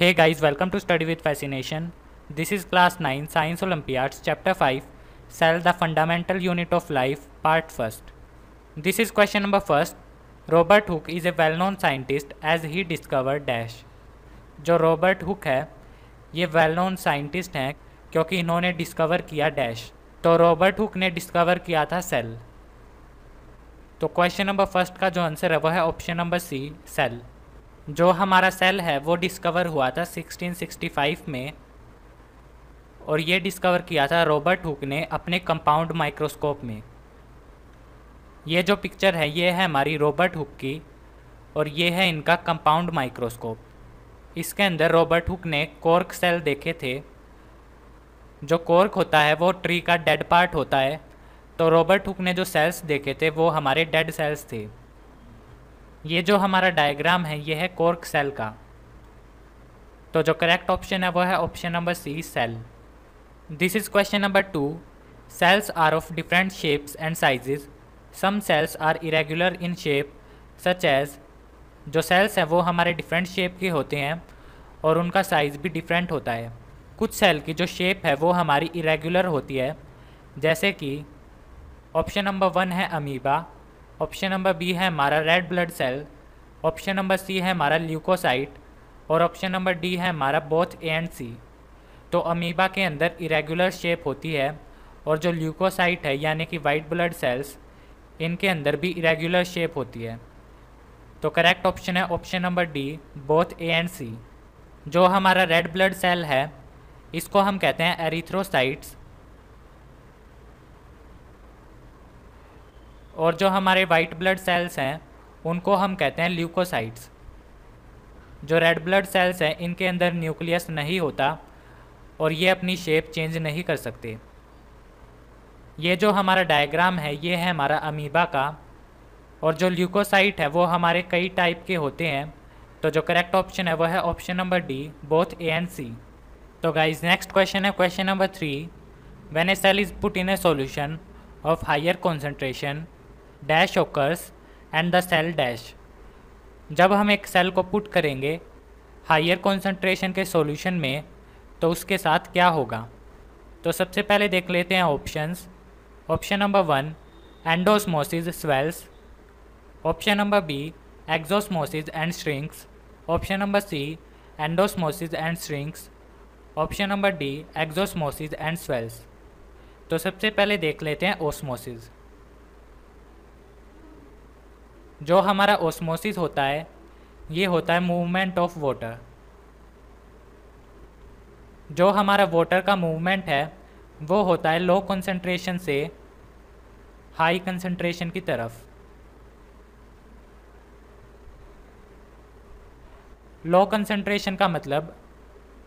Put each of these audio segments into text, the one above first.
Hey guys, welcome to Study with Fascination. This is class 9 Science Olympiads chapter 5 Cell the Fundamental Unit of Life part 1st. This is question number 1st. Robert Hooke is a well-known scientist as he discovered dash. जो Robert Hooke है ये well known scientist हैं क्योंकि इन्होंने discover किया dash तो Robert Hooke ने discover किया था सेल तो क्वेश्चन नंबर फर्स्ट का जो आंसर है वो है ऑप्शन नंबर सी सेल जो हमारा सेल है वो डिस्कवर हुआ था 1665 में और ये डिस्कवर किया था रॉबर्ट हुक ने अपने कंपाउंड माइक्रोस्कोप में ये जो पिक्चर है ये है हमारी रॉबर्ट हुक की और ये है इनका कंपाउंड माइक्रोस्कोप इसके अंदर रॉबर्ट हुक ने कॉर्क सेल देखे थे जो कॉर्क होता है वो ट्री का डेड पार्ट होता है तो रॉबर्ट हुक ने जो सेल्स देखे थे वो हमारे डेड सेल्स थे ये जो हमारा डायग्राम है ये है कोर्क सेल का तो जो करेक्ट ऑप्शन है वो है option number C cell this is question number two cells are of different shapes and sizes some cells are irregular in shape such as जो सेल्स हैं वो हमारे डिफरेंट शेप के होते हैं और उनका साइज़ भी डिफरेंट होता है कुछ सेल की जो शेप है वो हमारी इरेगुलर होती है जैसे कि ऑप्शन नंबर वन है अमीबा ऑप्शन नंबर बी है हमारा red blood cell option number C है हमारा ल्यूकोसाइट और ऑप्शन नंबर डी है हमारा बोथ ए एंड सी तो अमीबा के अंदर इरेगुलर शेप होती है और जो ल्यूकोसाइट है यानी कि वाइट ब्लड सेल्स इनके अंदर भी इरेगुलर शेप होती है तो करेक्ट ऑप्शन है option number D both A and C जो हमारा रेड ब्लड सेल है इसको हम कहते हैं एरिथ्रोसाइट्स और जो हमारे वाइट ब्लड सेल्स हैं उनको हम कहते हैं ल्यूकोसाइट्स जो रेड ब्लड सेल्स हैं इनके अंदर न्यूक्लियस नहीं होता और ये अपनी शेप चेंज नहीं कर सकते ये जो हमारा डायग्राम है ये है हमारा अमीबा का और जो ल्यूकोसाइट है वो हमारे कई टाइप के होते हैं तो जो करेक्ट ऑप्शन है वो है option number D both A and C तो गाइज नेक्स्ट क्वेश्चन है question number three when a cell is put in a solution of higher concentration dash occurs and the cell dash जब हम एक cell को put करेंगे higher concentration के solution में तो उसके साथ क्या होगा तो सबसे पहले देख लेते हैं options option number one endosmosis swells option number B exosmosis and shrinks option number C endosmosis and shrinks option number D exosmosis and swells तो सबसे पहले देख लेते हैं ओसमोसिस जो हमारा ओस्मोसिस होता है ये होता है मूवमेंट ऑफ वाटर जो हमारा वाटर का मूवमेंट है वो होता है लो कंसंट्रेशन से हाई कंसंट्रेशन की तरफ लो कंसंट्रेशन का मतलब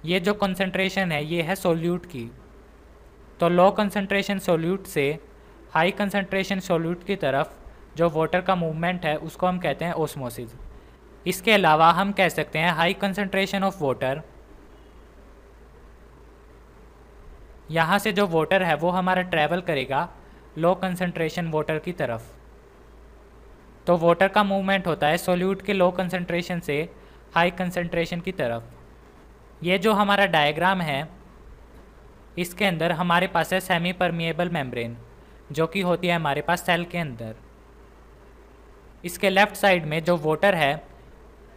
ये जो कंसंट्रेशन है ये है सोल्यूट की तो लो कंसंट्रेशन सोल्यूट से हाई कंसंट्रेशन सोल्यूट की तरफ जो वाटर का मूवमेंट है उसको हम कहते हैं ओसमोसिस इसके अलावा हम कह सकते हैं हाई कंसनट्रेशन ऑफ वाटर यहाँ से जो वाटर है वो हमारा ट्रैवल करेगा लो कंसनट्रेशन वाटर की तरफ तो वाटर का मूवमेंट होता है सोल्यूट के लो कंसनट्रेशन से हाई कंसनट्रेशन की तरफ ये जो हमारा डायग्राम है इसके अंदर हमारे पास है सेमी परमिएबल मेम्ब्रेन जो कि होती है हमारे पास सेल के अंदर इसके लेफ़्ट साइड में जो वाटर है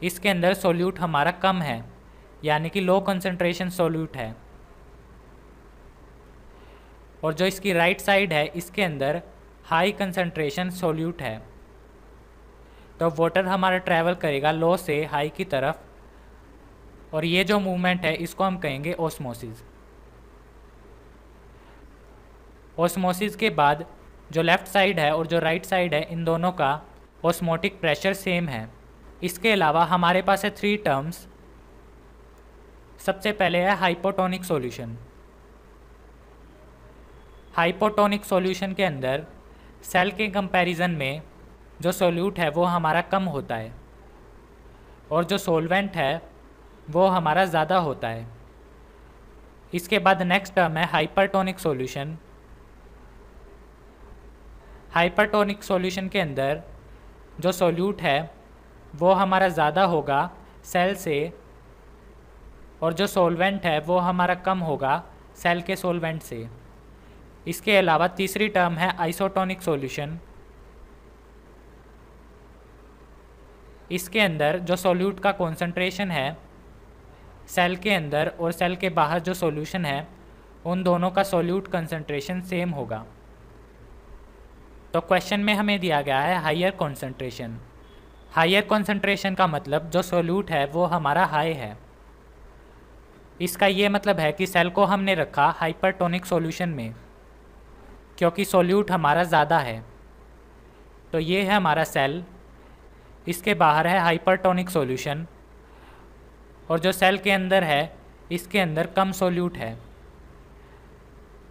इसके अंदर सोल्यूट हमारा कम है यानी कि लो कंसनट्रेशन सोल्यूट है और जो इसकी राइट right साइड है इसके अंदर हाई कंसनट्रेशन सोल्यूट है तो वाटर हमारा ट्रैवल करेगा लो से हाई की तरफ और ये जो मूवमेंट है इसको हम कहेंगे ओस्मोसिस ओस्मोसिस के बाद जो लेफ़्ट साइड है और जो राइट right साइड है इन दोनों का ऑस्मोटिक प्रेशर सेम है इसके अलावा हमारे पास है थ्री टर्म्स सबसे पहले है हाइपोटोनिक सॉल्यूशन हाइपोटोनिक सॉल्यूशन के अंदर सेल के कंपैरिजन में जो सोल्यूट है वो हमारा कम होता है और जो सोलवेंट है वो हमारा ज़्यादा होता है इसके बाद नेक्स्ट टर्म है हाइपरटोनिक सॉल्यूशन हाइपरटोनिक सॉल्यूशन के अंदर जो सोल्यूट है वो हमारा ज़्यादा होगा सेल से और जो सोलवेंट है वो हमारा कम होगा सेल के सोलवेंट से इसके अलावा तीसरी टर्म है आइसोटोनिक सॉल्यूशन इसके अंदर जो सोल्यूट का कॉन्सेंट्रेशन है सेल के अंदर और सेल के बाहर जो सॉल्यूशन है उन दोनों का सोल्यूट कंसंट्रेशन सेम होगा तो क्वेश्चन में हमें दिया गया है हायर कॉन्सेंट्रेशन हायर कॉन्सेंट्रेशन का मतलब जो सोल्यूट है वो हमारा हाई है इसका ये मतलब है कि सेल को हमने रखा हाइपरटोनिक सॉल्यूशन में क्योंकि सोल्यूट हमारा ज़्यादा है तो ये है हमारा सेल इसके बाहर है हाइपरटोनिक सॉल्यूशन और जो सेल के अंदर है इसके अंदर कम सोल्यूट है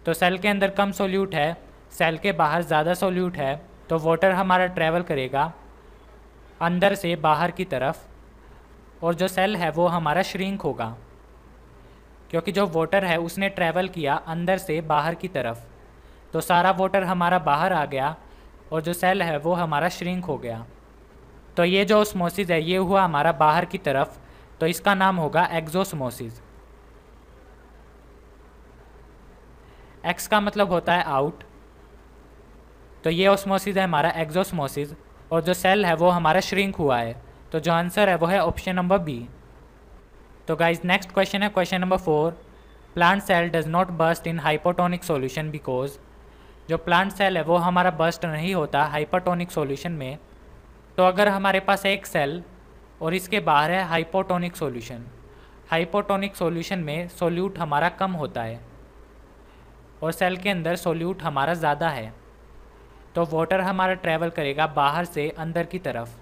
तो सेल के अंदर कम सोल्यूट है सेल के बाहर ज़्यादा सोल्यूट है तो वाटर हमारा ट्रैवल करेगा अंदर से बाहर की तरफ और जो सेल है वो हमारा श्रिंक होगा क्योंकि जो वाटर है उसने ट्रैवल किया अंदर से बाहर की तरफ तो सारा वाटर हमारा बाहर आ गया और जो सेल है वो हमारा श्रिंक हो गया तो ये जो ओस्मोसिस है ये हुआ हमारा बाहर की तरफ तो इसका नाम होगा एक्जोसमोसिस एक्स का मतलब होता है आउट तो ये ऑस्मोसिस है हमारा एग्जोसमोसिस और जो सेल है वो हमारा श्रिंक हुआ है तो जो आंसर है वो है ऑप्शन नंबर बी तो गाइज नेक्स्ट क्वेश्चन है question number four plant cell does not burst in hypotonic solution because जो प्लांट सेल है वो हमारा बस्ट नहीं होता हाइपोटोनिक सोल्यूशन में तो अगर हमारे पास एक सेल और इसके बाहर है हाइपोटोनिक सोल्यूशन हाइपोटोनिक सोल्यूशन में सोल्यूट हमारा कम होता है और सेल के अंदर सोल्यूट हमारा ज़्यादा है तो वाटर हमारा ट्रैवल करेगा बाहर से अंदर की तरफ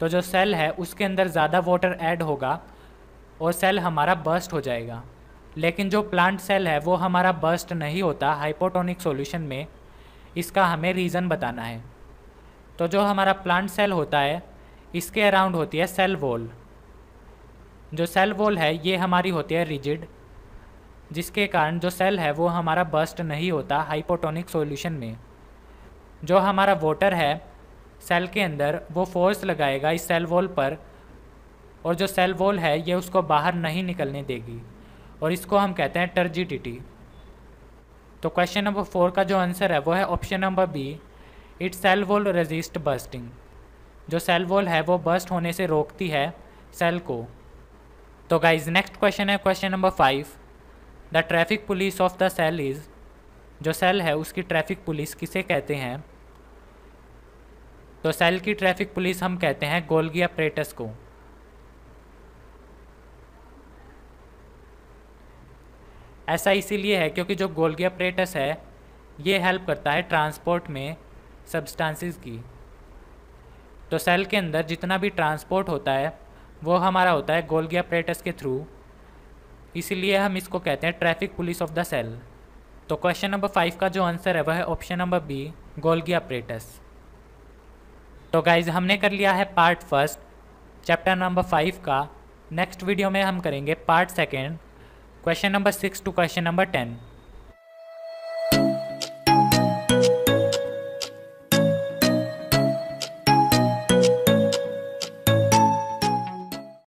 तो जो सेल है उसके अंदर ज़्यादा वाटर ऐड होगा और सेल हमारा बर्स्ट हो जाएगा लेकिन जो प्लांट सेल है वो हमारा बर्स्ट नहीं होता हाइपोटोनिक सॉल्यूशन में इसका हमें रीज़न बताना है तो जो हमारा प्लांट सेल होता है इसके अराउंड होती है सेल वॉल जो सेल वॉल है ये हमारी होती है रिजिड जिसके कारण जो सेल है वो हमारा बर्स्ट नहीं होता हाइपोटोनिक सॉल्यूशन में जो हमारा वोटर है सेल के अंदर वो फोर्स लगाएगा इस सेल वॉल पर और जो सेल वॉल है ये उसको बाहर नहीं निकलने देगी और इसको हम कहते हैं टर्जिडिटी तो क्वेश्चन नंबर फोर का जो आंसर है वो है option number B it cell wall resist bursting जो सेल वॉल है वो बस्ट होने से रोकती है सेल को तो गाइज नेक्स्ट क्वेश्चन है question number five the traffic police of the cell is जो सेल है उसकी ट्रैफिक पुलिस किसे कहते हैं तो सेल की ट्रैफिक पुलिस हम कहते हैं गोलगी अप्रेटस को ऐसा इसीलिए है क्योंकि जो गोलगी प्रेटस है ये हेल्प करता है ट्रांसपोर्ट में सब्सटेंसेस की तो सेल के अंदर जितना भी ट्रांसपोर्ट होता है वो हमारा होता है गोलगी प्रेटस के थ्रू इसीलिए हम इसको कहते हैं traffic police of the cell तो क्वेश्चन नंबर फाइव का जो आंसर है वह है option number B Golgi apparatus तो गाइज हमने कर लिया है part first chapter number five का नेक्स्ट वीडियो में हम करेंगे part second question number six to question number ten